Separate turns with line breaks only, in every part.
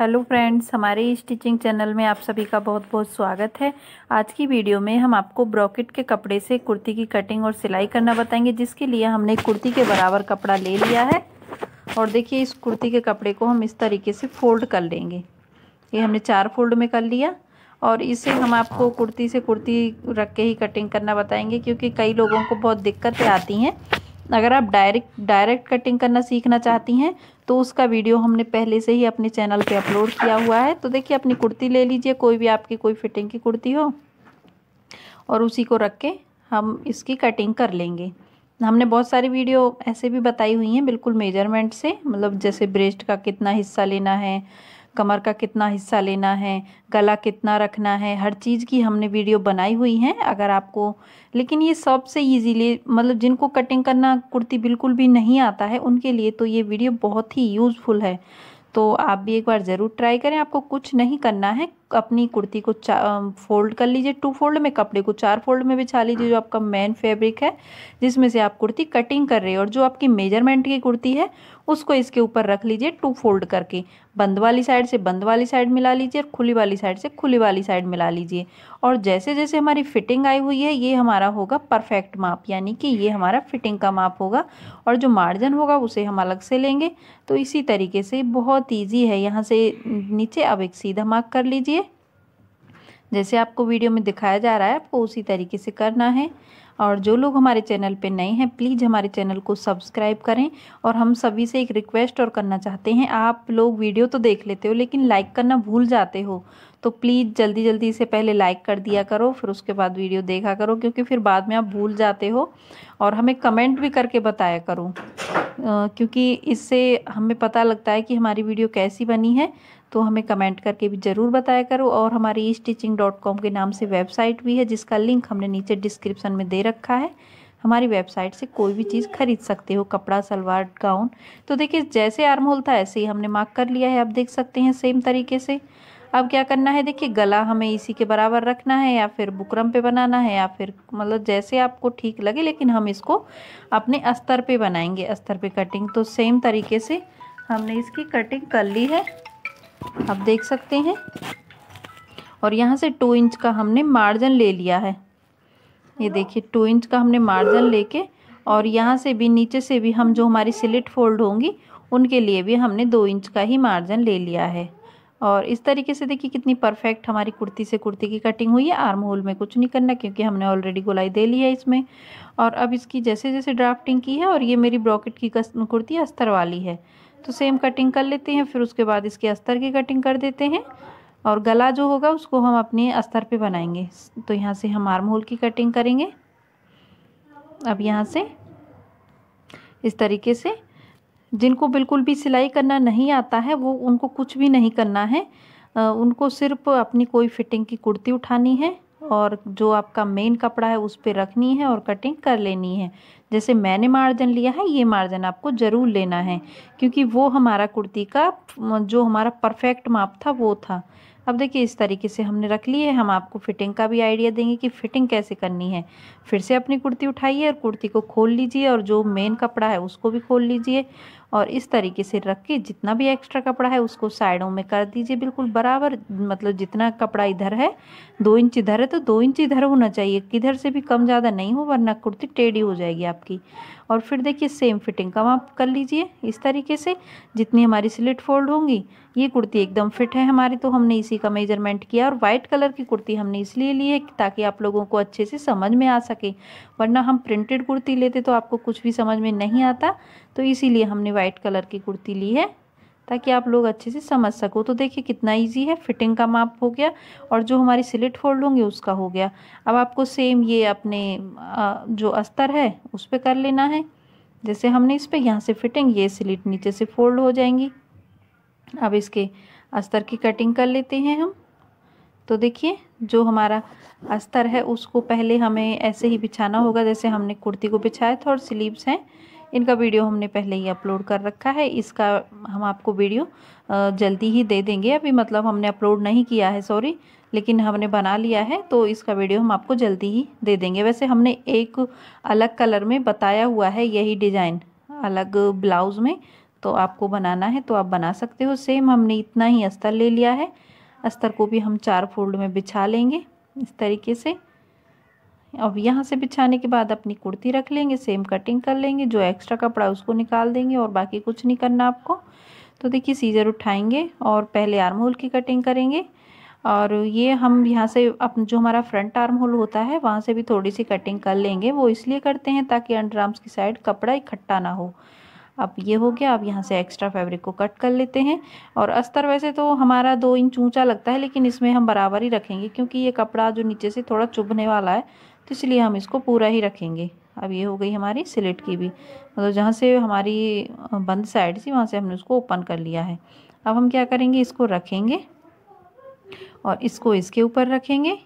hello friends हमारे stitching channel में आप सभी का बहुत बहुत स्वागत है आज की वीडियो में हम आपको ब्रॉकेट के कपड़े से कुर्ती की कटिंग और सिलाई करना बताएंगे जिसके लिए हमने कुर्ती के बराबर कपड़ा ले लिया है और देखिए इस कुर्ती के कपड़े को हम इस तरीके से फोल्ड कर लेंगे ये हमने चार फोल्ड में कर लिया और इसे हम आपको कुर्ती से कुर्ती रख के ही कटिंग करना बताएंगे क्योंकि कई लोगों को बहुत दिक्कतें आती हैं अगर आप डायरेक्ट डायरेक्ट कटिंग करना सीखना चाहती हैं तो उसका वीडियो हमने पहले से ही अपने चैनल पे अपलोड किया हुआ है तो देखिए अपनी कुर्ती ले लीजिए कोई भी आपकी कोई फिटिंग की कुर्ती हो और उसी को रख के हम इसकी कटिंग कर लेंगे हमने बहुत सारी वीडियो ऐसे भी बताई हुई हैं बिल्कुल मेजरमेंट से मतलब जैसे ब्रेस्ट का कितना हिस्सा लेना है कमर का कितना हिस्सा लेना है गला कितना रखना है हर चीज़ की हमने वीडियो बनाई हुई है अगर आपको लेकिन ये सबसे ईजीली मतलब जिनको कटिंग करना कुर्ती बिल्कुल भी नहीं आता है उनके लिए तो ये वीडियो बहुत ही यूज़फुल है तो आप भी एक बार ज़रूर ट्राई करें आपको कुछ नहीं करना है अपनी कुर्ती को फोल्ड कर लीजिए टू फोल्ड में कपड़े को चार फोल्ड में बिछा लीजिए जो आपका मेन फैब्रिक है जिसमें से आप कुर्ती कटिंग कर रहे हो और जो आपकी मेजरमेंट की कुर्ती है उसको इसके ऊपर रख लीजिए टू फोल्ड करके बंद वाली साइड से बंद वाली साइड मिला लीजिए और खुली वाली साइड से खुली वाली साइड मिला लीजिए और जैसे जैसे हमारी फिटिंग आई हुई है ये हमारा होगा परफेक्ट माप यानी कि ये हमारा फिटिंग का माप होगा और जो मार्जिन होगा उसे हम अलग से लेंगे तो इसी तरीके से बहुत ईजी है यहाँ से नीचे अब एक सीधा मार्क कर लीजिए जैसे आपको वीडियो में दिखाया जा रहा है आपको उसी तरीके से करना है और जो लोग हमारे चैनल पे नए हैं प्लीज़ हमारे चैनल को सब्सक्राइब करें और हम सभी से एक रिक्वेस्ट और करना चाहते हैं आप लोग वीडियो तो देख लेते हो लेकिन लाइक करना भूल जाते हो तो प्लीज़ जल्दी जल्दी इसे पहले लाइक कर दिया करो फिर उसके बाद वीडियो देखा करो क्योंकि फिर बाद में आप भूल जाते हो और हमें कमेंट भी करके बताया करो क्योंकि इससे हमें पता लगता है कि हमारी वीडियो कैसी बनी है तो हमें कमेंट करके भी ज़रूर बताया करो और हमारी ई स्टिचिंग डॉट कॉम के नाम से वेबसाइट भी है जिसका लिंक हमने नीचे डिस्क्रिप्शन में दे रखा है हमारी वेबसाइट से कोई भी चीज़ खरीद सकते हो कपड़ा सलवार गाउन तो देखिए जैसे आर्म होल था ऐसे ही हमने मार्क कर लिया है आप देख सकते हैं सेम तरीके से अब क्या करना है देखिए गला हमें इसी के बराबर रखना है या फिर बुकरम पे बनाना है या फिर मतलब जैसे आपको ठीक लगे लेकिन हम इसको अपने अस्तर पे बनाएंगे अस्तर पे कटिंग तो सेम तरीके से हमने इसकी कटिंग कर ली है आप देख सकते हैं और यहाँ से टू इंच का हमने मार्जिन ले लिया है ये देखिए टू इंच का हमने मार्जिन लेके और यहाँ से भी नीचे से भी हम जो हमारी सिलिट फोल्ड होंगी उनके लिए भी हमने दो इंच का ही मार्जिन ले लिया है और इस तरीके से देखिए कितनी परफेक्ट हमारी कुर्ती से कुर्ती की कटिंग हुई है आर्म होल में कुछ नहीं करना क्योंकि हमने ऑलरेडी गोलाई दे ली है इसमें और अब इसकी जैसे जैसे ड्राफ्टिंग की है और ये मेरी ब्रॉकेट की कुर्ती अस्तर वाली है तो सेम कटिंग कर लेते हैं फिर उसके बाद इसके अस्तर की कटिंग कर देते हैं और गला जो होगा उसको हम अपने अस्तर पे बनाएंगे तो यहाँ से हम आर्म होल की कटिंग करेंगे अब यहाँ से इस तरीके से जिनको बिल्कुल भी सिलाई करना नहीं आता है वो उनको कुछ भी नहीं करना है उनको सिर्फ अपनी कोई फिटिंग की कुर्ती उठानी है और जो आपका मेन कपड़ा है उस पर रखनी है और कटिंग कर लेनी है जैसे मैंने मार्जिन लिया है ये मार्जिन आपको ज़रूर लेना है क्योंकि वो हमारा कुर्ती का जो हमारा परफेक्ट माप था वो था अब देखिए इस तरीके से हमने रख लिया है हम आपको फिटिंग का भी आइडिया देंगे कि फिटिंग कैसे करनी है फिर से अपनी कुर्ती उठाइए और कुर्ती को खोल लीजिए और जो मेन कपड़ा है उसको भी खोल लीजिए और इस तरीके से रख के जितना भी एक्स्ट्रा कपड़ा है उसको साइडों में कर दीजिए बिल्कुल बराबर मतलब जितना कपड़ा इधर है दो इंच इधर है तो दो इंच इधर होना चाहिए किधर से भी कम ज़्यादा नहीं हो वरना कुर्ती टेढ़ी हो जाएगी आप आपकी और फिर देखिए सेम फिटिंग का आप कर लीजिए इस तरीके से जितनी हमारी स्लिट फोल्ड होंगी ये कुर्ती एकदम फिट है हमारी तो हमने इसी का मेजरमेंट किया और वाइट कलर की कुर्ती हमने इसलिए ली है ताकि आप लोगों को अच्छे से समझ में आ सके वरना हम प्रिंटेड कुर्ती लेते तो आपको कुछ भी समझ में नहीं आता तो इसीलिए हमने वाइट कलर की कुर्ती ली है ताकि आप लोग अच्छे से समझ सको तो देखिए कितना इजी है फिटिंग का माप हो गया और जो हमारी सिलेट फोल्ड होंगे उसका हो गया अब आपको सेम ये अपने जो अस्तर है उस पर कर लेना है जैसे हमने इस पर यहाँ से फिटिंग ये सिलेट नीचे से फोल्ड हो जाएंगी अब इसके अस्तर की कटिंग कर लेते हैं हम तो देखिए जो हमारा अस्तर है उसको पहले हमें ऐसे ही बिछाना होगा जैसे हमने कुर्ती को बिछाया था और स्लीव्स हैं इनका वीडियो हमने पहले ही अपलोड कर रखा है इसका हम आपको वीडियो जल्दी ही दे देंगे अभी मतलब हमने अपलोड नहीं किया है सॉरी लेकिन हमने बना लिया है तो इसका वीडियो हम आपको जल्दी ही दे देंगे वैसे हमने एक अलग कलर में बताया हुआ है यही डिज़ाइन अलग ब्लाउज़ में तो आपको बनाना है तो आप बना सकते हो सेम हमने इतना ही अस्तर ले लिया है अस्तर को भी हम चार फोल्ड में बिछा लेंगे इस तरीके से अब यहाँ से बिछाने के बाद अपनी कुर्ती रख लेंगे सेम कटिंग कर लेंगे जो एक्स्ट्रा कपड़ा उसको निकाल देंगे और बाकी कुछ नहीं करना आपको तो देखिए सीज़र उठाएंगे और पहले आर्म होल की कटिंग करेंगे और ये हम यहाँ से अपन जो हमारा फ्रंट आर्म होल होता है वहाँ से भी थोड़ी सी कटिंग कर लेंगे वो इसलिए करते हैं ताकि अंडर आर्म्स की साइड कपड़ा इकट्ठा ना हो अब ये हो गया अब यहाँ से एक्स्ट्रा फैब्रिक को कट कर लेते हैं और अस्तर वैसे तो हमारा दो इंच ऊंचा लगता है लेकिन इसमें हम बराबर ही रखेंगे क्योंकि ये कपड़ा जो नीचे से थोड़ा चुभने वाला है तो इसलिए हम इसको पूरा ही रखेंगे अब ये हो गई हमारी सिलेट की भी मतलब तो जहाँ से हमारी बंद साइड थी वहाँ से हमने उसको ओपन कर लिया है अब हम क्या करेंगे इसको रखेंगे और इसको इसके ऊपर रखेंगे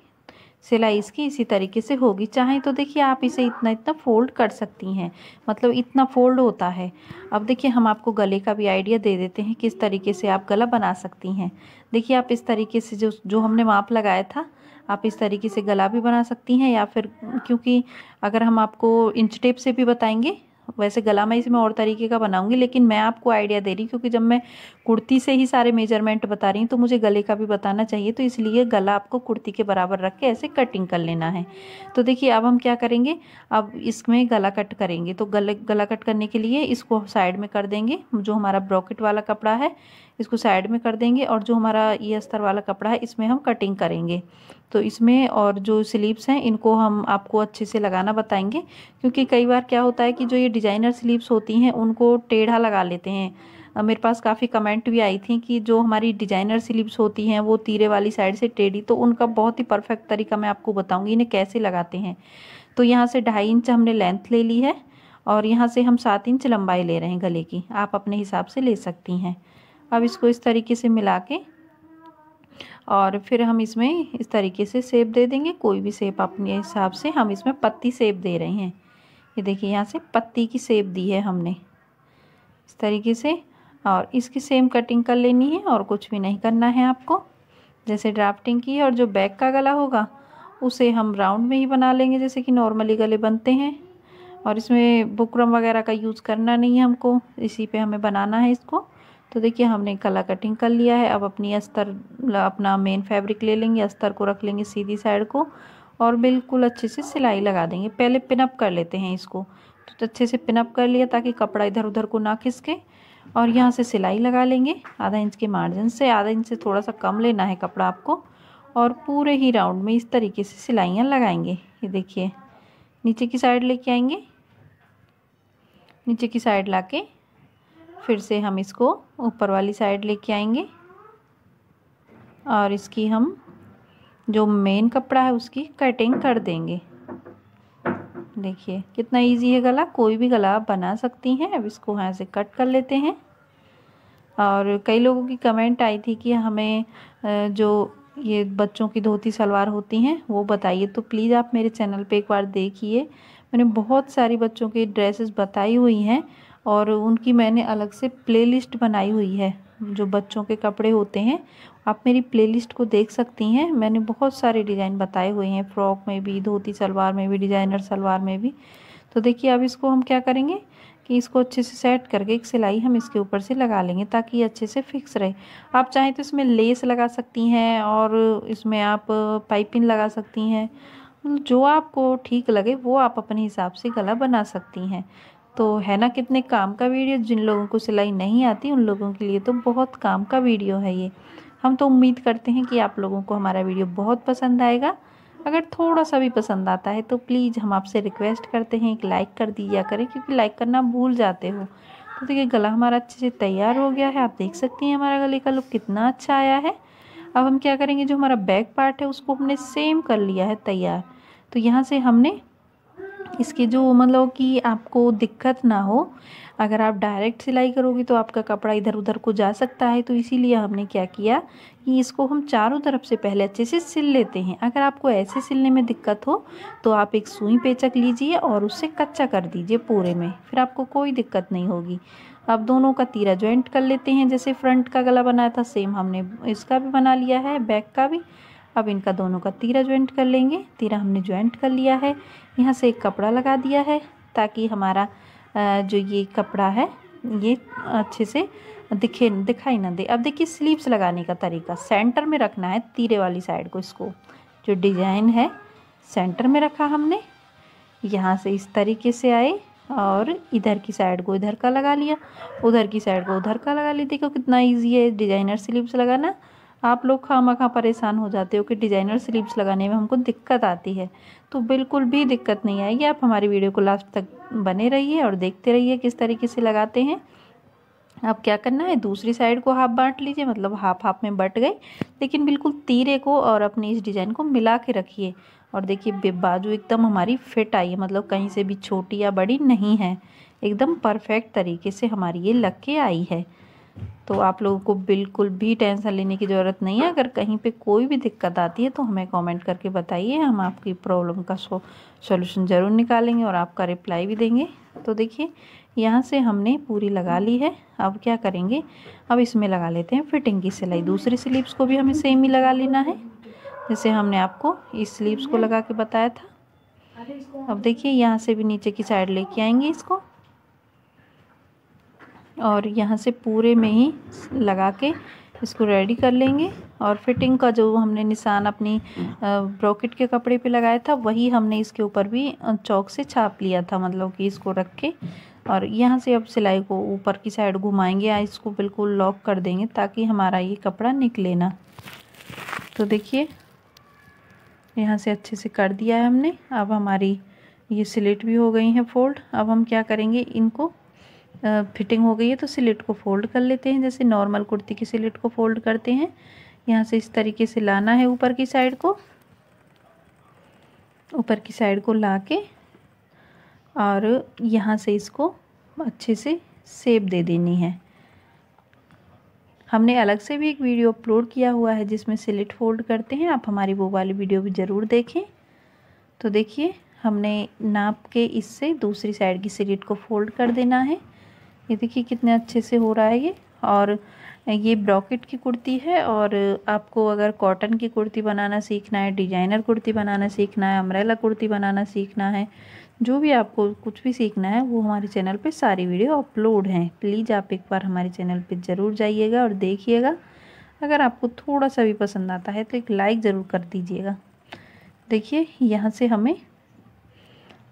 सिलाई इसकी इसी तरीके से होगी चाहें तो देखिए आप इसे इतना इतना फोल्ड कर सकती हैं मतलब इतना फोल्ड होता है अब देखिए हम आपको गले का भी आइडिया दे देते हैं किस तरीके से आप गला बना सकती हैं देखिए आप इस तरीके से जो जो हमने माप लगाया था आप इस तरीके से गला भी बना सकती हैं या फिर क्योंकि अगर हम आपको इंच टेप से भी बताएंगे वैसे गला मैं इसमें और तरीके का बनाऊंगी लेकिन मैं आपको आइडिया दे रही क्योंकि जब मैं कुर्ती से ही सारे मेजरमेंट बता रही हूँ तो मुझे गले का भी बताना चाहिए तो इसलिए गला आपको कुर्ती के बराबर रख के ऐसे कटिंग कर लेना है तो देखिए अब हम क्या करेंगे अब इसमें गला कट करेंगे तो गले गला कट करने के लिए इसको साइड में कर देंगे जो हमारा ब्रॉकेट वाला कपड़ा है इसको साइड में कर देंगे और जो हमारा ये अस्तर वाला कपड़ा है इसमें हम कटिंग करेंगे तो इसमें और जो स्लीव्स हैं इनको हम आपको अच्छे से लगाना बताएंगे क्योंकि कई बार क्या होता है कि जो ये डिज़ाइनर स्लीव्स होती हैं उनको टेढ़ा लगा लेते हैं मेरे पास काफ़ी कमेंट भी आई थी कि जो हमारी डिजाइनर स्लीव्स होती हैं वो तीरे वाली साइड से टेढ़ी तो उनका बहुत ही परफेक्ट तरीका मैं आपको बताऊँगी इन्हें कैसे लगाते हैं तो यहाँ से ढाई इंच हमने लेंथ ले ली है और यहाँ से हम सात इंच लंबाई ले रहे हैं गले की आप अपने हिसाब से ले सकती हैं अब इसको इस तरीके से मिला के और फिर हम इसमें इस तरीके से सेब दे देंगे कोई भी सेब अपने हिसाब से हम इसमें पत्ती सेब दे रहे हैं ये देखिए यहाँ से पत्ती की सेब दी है हमने इस तरीके से और इसकी सेम कटिंग कर लेनी है और कुछ भी नहीं करना है आपको जैसे ड्राफ्टिंग की और जो बैक का गला होगा उसे हम राउंड में ही बना लेंगे जैसे कि नॉर्मली गले बनते हैं और इसमें बुकरम वगैरह का यूज़ करना नहीं है हमको इसी पे हमें बनाना है इसको तो देखिए हमने कला कटिंग कर लिया है अब अपनी अस्तर अपना मेन फैब्रिक ले लेंगे अस्तर को रख लेंगे सीधी साइड को और बिल्कुल अच्छे से सिलाई लगा देंगे पहले पिनअप कर लेते हैं इसको तो, तो अच्छे से पिनअप कर लिया ताकि कपड़ा इधर उधर को ना खिसके और यहाँ से सिलाई लगा लेंगे आधा इंच के मार्जिन से आधा इंच से थोड़ा सा कम लेना है कपड़ा आपको और पूरे ही राउंड में इस तरीके से सिलाइयाँ लगाएंगे ये देखिए नीचे की साइड लेके आएंगे नीचे की साइड लाके फिर से हम इसको ऊपर वाली साइड लेके आएंगे और इसकी हम जो मेन कपड़ा है उसकी कटिंग कर देंगे देखिए कितना इजी है गला कोई भी गला आप बना सकती हैं अब इसको यहाँ से कट कर लेते हैं और कई लोगों की कमेंट आई थी कि हमें जो ये बच्चों की धोती सलवार होती हैं वो बताइए तो प्लीज़ आप मेरे चैनल पे एक बार देखिए मैंने बहुत सारी बच्चों की ड्रेसेस बताई हुई हैं और उनकी मैंने अलग से प्लेलिस्ट बनाई हुई है जो बच्चों के कपड़े होते हैं आप मेरी प्लेलिस्ट को देख सकती हैं मैंने बहुत सारे डिज़ाइन बताए हुए हैं फ्रॉक में भी धोती सलवार में भी डिज़ाइनर सलवार में भी तो देखिए अब इसको हम क्या करेंगे कि इसको अच्छे से सेट करके एक सिलाई हम इसके ऊपर से लगा लेंगे ताकि ये अच्छे से फिक्स रहे आप चाहें तो इसमें लेस लगा सकती हैं और इसमें आप पाइपिंग लगा सकती हैं जो आपको ठीक लगे वो आप अपने हिसाब से गला बना सकती हैं तो है ना कितने काम का वीडियो जिन लोगों को सिलाई नहीं आती उन लोगों के लिए तो बहुत काम का वीडियो है ये हम तो उम्मीद करते हैं कि आप लोगों को हमारा वीडियो बहुत पसंद आएगा अगर थोड़ा सा भी पसंद आता है तो प्लीज़ हम आपसे रिक्वेस्ट करते हैं एक लाइक कर दिया करें क्योंकि लाइक करना भूल जाते हो तो देखिए गला हमारा अच्छे से तैयार हो गया है आप देख सकते हैं हमारा गले का लुक कितना अच्छा आया है अब हम क्या करेंगे जो हमारा बैक पार्ट है उसको हमने सेम कर लिया है तैयार तो यहाँ से हमने इसके जो मतलब कि आपको दिक्कत ना हो अगर आप डायरेक्ट सिलाई करोगे तो आपका कपड़ा इधर उधर को जा सकता है तो इसीलिए हमने क्या किया कि इसको हम चारों तरफ से पहले अच्छे से सिल लेते हैं अगर आपको ऐसे सिलने में दिक्कत हो तो आप एक सुई पेचक लीजिए और उससे कच्चा कर दीजिए पूरे में फिर आपको कोई दिक्कत नहीं होगी अब दोनों का तीरा ज्वाइंट कर लेते हैं जैसे फ्रंट का गला बनाया था सेम हमने इसका भी बना लिया है बैक का भी अब इनका दोनों का तीरा ज्वाइंट कर लेंगे तीरा हमने ज्वाइंट कर लिया है यहाँ से एक कपड़ा लगा दिया है ताकि हमारा जो ये कपड़ा है ये अच्छे से दिखे दिखाई ना दे अब देखिए स्लीव्स लगाने का तरीका सेंटर में रखना है तीरे वाली साइड को इसको जो डिज़ाइन है सेंटर में रखा हमने यहाँ से इस तरीके से आए और इधर की साइड को इधर का लगा लिया उधर की साइड को उधर का लगा लिया देखो कितना इजी है डिज़ाइनर स्लीव्स लगाना आप लोग खाम खा परेशान हो जाते हो कि डिज़ाइनर स्लीव्स लगाने में हमको दिक्कत आती है तो बिल्कुल भी दिक्कत नहीं आएगी आप हमारी वीडियो को लास्ट तक बने रहिए और देखते रहिए किस तरीके से लगाते हैं अब क्या करना है दूसरी साइड को हाफ बांट लीजिए मतलब हाफ हाफ में बट गए लेकिन बिल्कुल तीरे को और अपने इस डिज़ाइन को मिला के रखिए और देखिए बाजू एकदम हमारी फिट आई है मतलब कहीं से भी छोटी या बड़ी नहीं है एकदम परफेक्ट तरीके से हमारी ये लग के आई है तो आप लोगों को बिल्कुल भी टेंशन लेने की ज़रूरत नहीं है अगर कहीं पे कोई भी दिक्कत आती है तो हमें कमेंट करके बताइए हम आपकी प्रॉब्लम का सो सोल्यूशन ज़रूर निकालेंगे और आपका रिप्लाई भी देंगे तो देखिए यहाँ से हमने पूरी लगा ली है अब क्या करेंगे अब इसमें लगा लेते हैं फिटिंग की सिलाई दूसरी स्लीव्स को भी हमें सेम ही लगा लेना है जैसे हमने आपको इस स्लीव्स को लगा के बताया था अब देखिए यहाँ से भी नीचे की साइड लेके आएंगे इसको और यहाँ से पूरे में ही लगा के इसको रेडी कर लेंगे और फिटिंग का जो हमने निशान अपनी ब्रॉकेट के कपड़े पे लगाया था वही हमने इसके ऊपर भी चौक से छाप लिया था मतलब कि इसको रख के और यहाँ से अब सिलाई को ऊपर की साइड घुमाएंगे या इसको बिल्कुल लॉक कर देंगे ताकि हमारा ये कपड़ा निकले ना तो देखिए यहाँ से अच्छे से कर दिया है हमने अब हमारी ये सिलेट भी हो गई हैं फोल्ड अब हम क्या करेंगे इनको फिटिंग हो गई है तो सिलेट को फोल्ड कर लेते हैं जैसे नॉर्मल कुर्ती की सिलेट को फोल्ड करते हैं यहाँ से इस तरीके से लाना है ऊपर की साइड को ऊपर की साइड को ला के और यहाँ से इसको अच्छे से सेब दे देनी है हमने अलग से भी एक वीडियो अपलोड किया हुआ है जिसमें सिलेट फोल्ड करते हैं आप हमारी वो वाली वीडियो भी ज़रूर देखें तो देखिए हमने नाप के इससे दूसरी साइड की सिलेट को फोल्ड कर देना है ये देखिए कितने अच्छे से हो रहा है ये और ये ब्रॉकेट की कुर्ती है और आपको अगर कॉटन की कुर्ती बनाना सीखना है डिजाइनर कुर्ती बनाना सीखना है अम्ब्रेला कुर्ती बनाना सीखना है जो भी आपको कुछ भी सीखना है वो हमारे चैनल पे सारी वीडियो अपलोड हैं प्लीज़ आप एक बार हमारे चैनल पे ज़रूर जाइएगा और देखिएगा अगर आपको थोड़ा सा भी पसंद आता है तो एक लाइक ज़रूर कर दीजिएगा देखिए यहाँ से हमें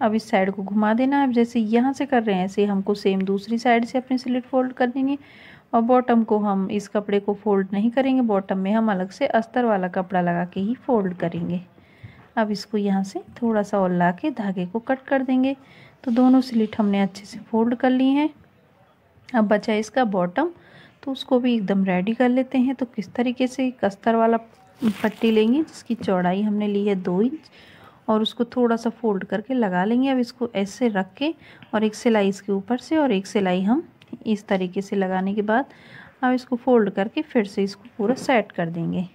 अब इस साइड को घुमा देना है जैसे यहाँ से कर रहे हैं ऐसे हमको सेम दूसरी साइड से अपनी स्लिट फोल्ड कर देनी है और बॉटम को हम इस कपड़े को फोल्ड नहीं करेंगे बॉटम में हम अलग से अस्तर वाला कपड़ा लगा के ही फोल्ड करेंगे अब इसको यहाँ से थोड़ा सा और ला के धागे को कट कर देंगे तो दोनों स्लिट हमने अच्छे से फोल्ड कर ली हैं अब बचा इसका बॉटम तो उसको भी एकदम रेडी कर लेते हैं तो किस तरीके से एक अस्तर वाला पट्टी लेंगे जिसकी चौड़ाई हमने ली है दो इंच और उसको थोड़ा सा फोल्ड करके लगा लेंगे अब इसको ऐसे रख के और एक सिलाई इसके ऊपर से और एक सिलाई हम इस तरीके से लगाने के बाद अब इसको फोल्ड करके फिर से इसको पूरा सेट कर देंगे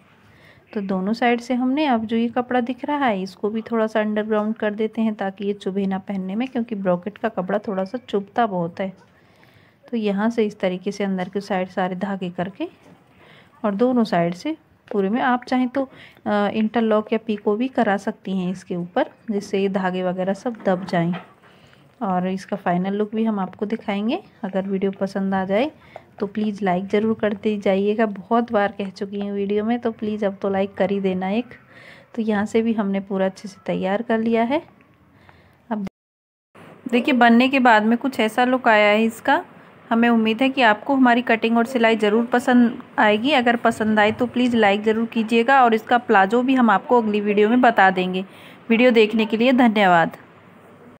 तो दोनों साइड से हमने अब जो ये कपड़ा दिख रहा है इसको भी थोड़ा सा अंडरग्राउंड कर देते हैं ताकि ये चुभे ना पहनने में क्योंकि ब्रॉकेट का कपड़ा थोड़ा सा चुभता बहुत है तो यहाँ से इस तरीके से अंदर के साइड सारे धागे करके और दोनों साइड से पूरे में आप चाहें तो इंटरलॉक या पीको भी करा सकती हैं इसके ऊपर जिससे ये धागे वगैरह सब दब जाएं और इसका फाइनल लुक भी हम आपको दिखाएंगे अगर वीडियो पसंद आ जाए तो प्लीज़ लाइक ज़रूर करते जाइएगा बहुत बार कह चुकी हूँ वीडियो में तो प्लीज़ अब तो लाइक कर ही देना एक तो यहाँ से भी हमने पूरा अच्छे से तैयार कर लिया है अब देखिए बनने के बाद में कुछ ऐसा लुक आया है इसका हमें उम्मीद है कि आपको हमारी कटिंग और सिलाई ज़रूर पसंद आएगी अगर पसंद आए तो प्लीज़ लाइक ज़रूर कीजिएगा और इसका प्लाजो भी हम आपको अगली वीडियो में बता देंगे वीडियो देखने के लिए धन्यवाद